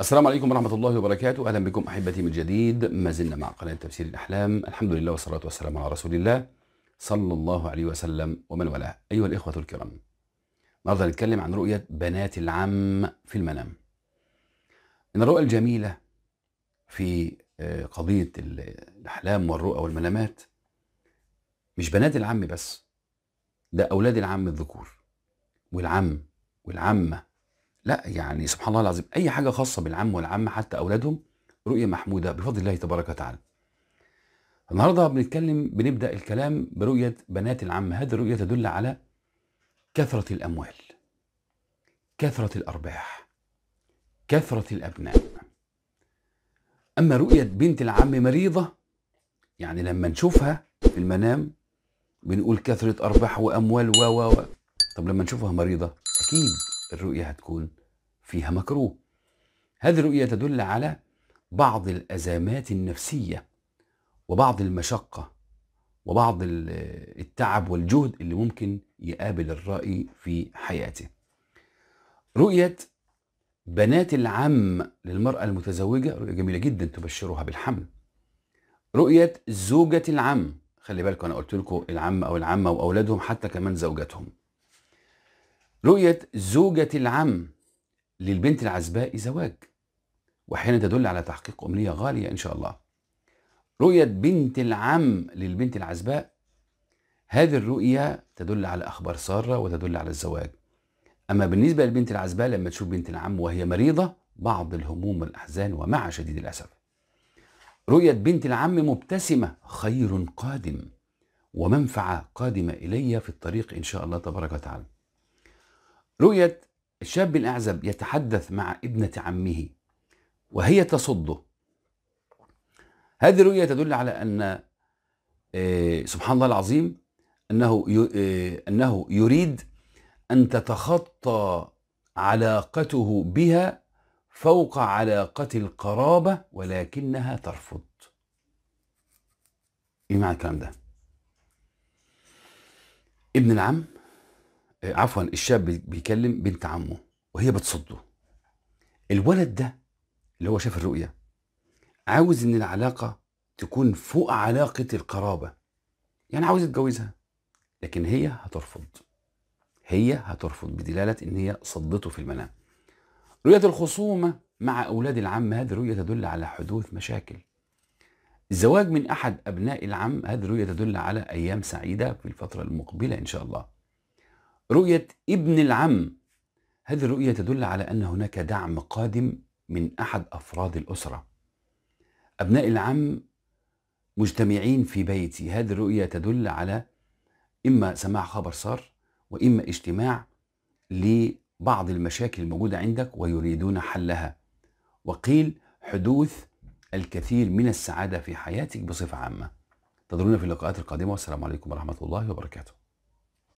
السلام عليكم ورحمة الله وبركاته، أهلا بكم أحبتي من جديد، ما زلنا مع قناة تفسير الأحلام، الحمد لله والصلاة والسلام على رسول الله صلى الله عليه وسلم ومن والاه، أيها الإخوة الكرام. النهارده هنتكلم عن رؤية بنات العم في المنام. إن الرؤى الجميلة في آه، قضية الأحلام والرؤى والمنامات مش بنات العم بس، ده أولاد العم الذكور والعم والعمة لا يعني سبحان الله العظيم اي حاجه خاصه بالعم والعمه حتى اولادهم رؤيه محموده بفضل الله تبارك وتعالى النهارده بنتكلم بنبدا الكلام برؤيه بنات العم هذه الرؤيه تدل على كثره الاموال كثره الارباح كثره الابناء اما رؤيه بنت العم مريضه يعني لما نشوفها في المنام بنقول كثره ارباح واموال و و طب لما نشوفها مريضه اكيد الرؤيه هتكون فيها مكروه هذه الرؤية تدل على بعض الأزمات النفسية وبعض المشقة وبعض التعب والجهد اللي ممكن يقابل الرأي في حياته رؤية بنات العم للمرأة المتزوجة رؤية جميلة جدا تبشرها بالحمل رؤية زوجة العم خلي بالكم أنا قلت لكم العم أو العمة وأولادهم حتى كمان زوجاتهم رؤية زوجة العم للبنت العزباء زواج وأحيانا تدل على تحقيق أمنية غالية إن شاء الله رؤية بنت العم للبنت العزباء هذه الرؤية تدل على أخبار سارة وتدل على الزواج أما بالنسبة للبنت العزباء لما تشوف بنت العم وهي مريضة بعض الهموم والأحزان ومع شديد الأسف رؤية بنت العم مبتسمة خير قادم ومنفعة قادمة إلي في الطريق إن شاء الله تبارك وتعالى رؤية الشاب الأعزب يتحدث مع ابنة عمه وهي تصده هذه الرؤية تدل على أن آه، سبحان الله العظيم أنه آه، أنه يريد أن تتخطى علاقته بها فوق علاقة القرابة ولكنها ترفض إيه معنى الكلام ده ابن العم آه، عفوا الشاب بيكلم بنت عمه وهي بتصده الولد ده اللي هو شاف الرؤية عاوز ان العلاقة تكون فوق علاقة القرابة يعني عاوز يتجوزها لكن هي هترفض هي هترفض بدلالة ان هي صدته في المنام رؤية الخصومة مع أولاد العم هذه رؤية تدل على حدوث مشاكل الزواج من أحد أبناء العم هذه رؤية تدل على أيام سعيدة في الفترة المقبلة إن شاء الله رؤية ابن العم هذه الرؤية تدل على أن هناك دعم قادم من أحد أفراد الأسرة أبناء العم مجتمعين في بيتي هذه الرؤية تدل على إما سماع خبر صار وإما اجتماع لبعض المشاكل الموجودة عندك ويريدون حلها وقيل حدوث الكثير من السعادة في حياتك بصفة عامة تدرون في اللقاءات القادمة والسلام عليكم ورحمة الله وبركاته